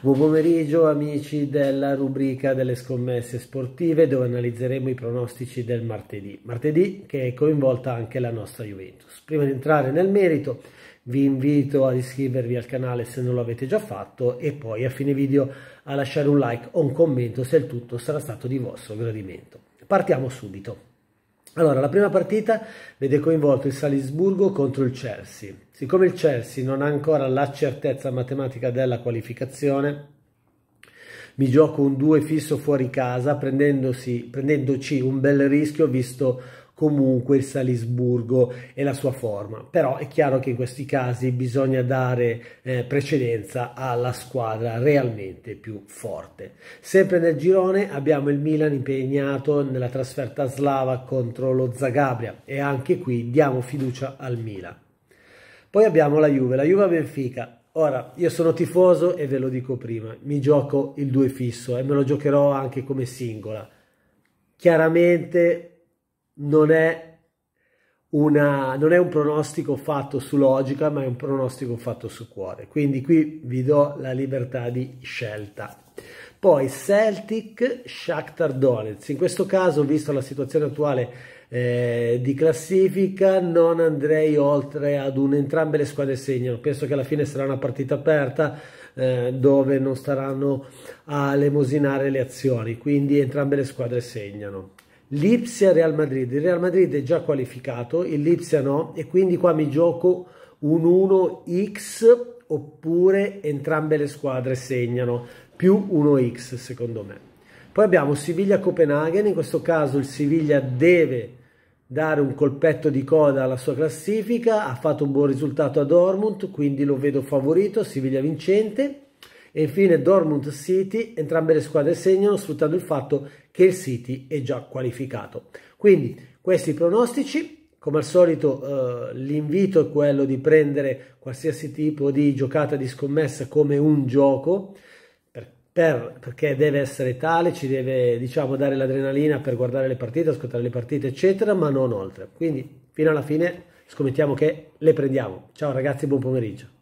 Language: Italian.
Buon pomeriggio amici della rubrica delle scommesse sportive dove analizzeremo i pronostici del martedì, martedì che è coinvolta anche la nostra Juventus. Prima di entrare nel merito vi invito ad iscrivervi al canale se non lo avete già fatto e poi a fine video a lasciare un like o un commento se il tutto sarà stato di vostro gradimento. Partiamo subito. Allora, la prima partita vede coinvolto il Salisburgo contro il Chelsea. Siccome il Chelsea non ha ancora la certezza matematica della qualificazione, mi gioco un 2 fisso fuori casa prendendosi, prendendoci un bel rischio visto comunque il Salisburgo e la sua forma. Però è chiaro che in questi casi bisogna dare eh, precedenza alla squadra realmente più forte. Sempre nel girone abbiamo il Milan impegnato nella trasferta slava contro lo Zagabria e anche qui diamo fiducia al Milan. Poi abbiamo la Juve, la Juve Benfica. Ora, io sono tifoso e ve lo dico prima, mi gioco il 2 fisso e me lo giocherò anche come singola. Chiaramente non è, una, non è un pronostico fatto su logica, ma è un pronostico fatto su cuore. Quindi qui vi do la libertà di scelta. Poi Celtic Shakhtar Donetsk. In questo caso, visto la situazione attuale eh, di classifica, non andrei oltre ad un entrambe le squadre segnano. Penso che alla fine sarà una partita aperta eh, dove non staranno a lemosinare le azioni, quindi entrambe le squadre segnano. Lipsia-Real Madrid. Il Real Madrid è già qualificato, il Lipsia no, e quindi qua mi gioco un 1x oppure entrambe le squadre segnano, più 1x secondo me. Poi abbiamo Siviglia-Copenaghen, in questo caso il Siviglia deve dare un colpetto di coda alla sua classifica, ha fatto un buon risultato a Dortmund, quindi lo vedo favorito, Siviglia vincente. E infine Dortmund City, entrambe le squadre segnano sfruttando il fatto che il City è già qualificato. Quindi questi pronostici come al solito eh, l'invito è quello di prendere qualsiasi tipo di giocata di scommessa come un gioco, per, per, perché deve essere tale, ci deve diciamo, dare l'adrenalina per guardare le partite, ascoltare le partite, eccetera, ma non oltre. Quindi fino alla fine scommettiamo che le prendiamo. Ciao ragazzi, buon pomeriggio.